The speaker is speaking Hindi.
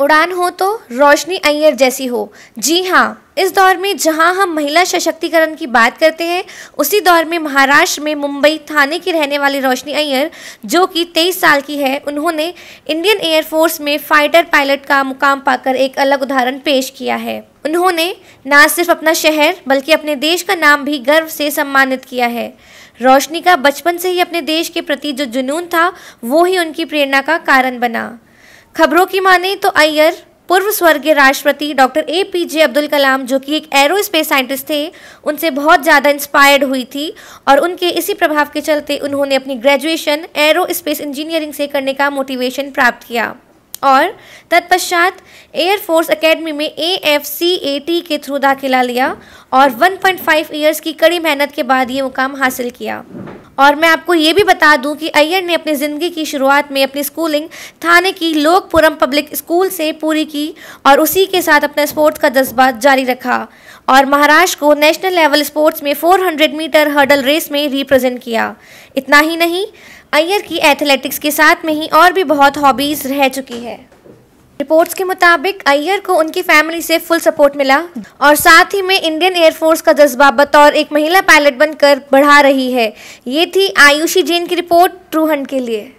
उड़ान हो तो रोशनी अय्यर जैसी हो जी हाँ इस दौर में जहाँ हम महिला सशक्तिकरण की बात करते हैं उसी दौर में महाराष्ट्र में मुंबई थाने की रहने वाली रोशनी अय्यर जो कि 23 साल की है उन्होंने इंडियन एयरफोर्स में फाइटर पायलट का मुकाम पाकर एक अलग उदाहरण पेश किया है उन्होंने ना सिर्फ अपना शहर बल्कि अपने देश का नाम भी गर्व से सम्मानित किया है रोशनी का बचपन से ही अपने देश के प्रति जो जुनून था वो ही उनकी प्रेरणा का कारण बना खबरों की माने तो अय्यर पूर्व स्वर्गीय राष्ट्रपति doctor A P J Abdul Kalam जो कि एक एरो स्पेस साइंटिस्ट थे उनसे बहुत ज़्यादा इंस्पायर्ड हुई थी और उनके इसी प्रभाव के चलते उन्होंने अपनी ग्रेजुएशन एरो स्पेस इंजीनियरिंग से करने का मोटिवेशन प्राप्त किया और तत्पश्चात एयरफोर्स एकेडमी में A F C A T के थ्रू दाखिला लिया और 1.5 ईयर्स की कड़ी मेहनत के बाद ये मुकाम हासिल किया और मैं आपको ये भी बता दूं कि अय्यर ने अपनी ज़िंदगी की शुरुआत में अपनी स्कूलिंग थाने की लोकपुरम पब्लिक स्कूल से पूरी की और उसी के साथ अपना स्पोर्ट्स का जज्बा जारी रखा और महाराष्ट्र को नेशनल लेवल स्पोर्ट्स में 400 मीटर हर्डल रेस में रिप्रेजेंट किया इतना ही नहीं अय्यर की एथलेटिक्स के साथ में ही और भी बहुत हॉबीज़ रह चुकी है रिपोर्ट्स के मुताबिक अय्यर को उनकी फैमिली से फुल सपोर्ट मिला और साथ ही में इंडियन एयरफोर्स का जज्बा बतौर एक महिला पायलट बनकर बढ़ा रही है ये थी आयुषी जैन की रिपोर्ट ट्रूहंड के लिए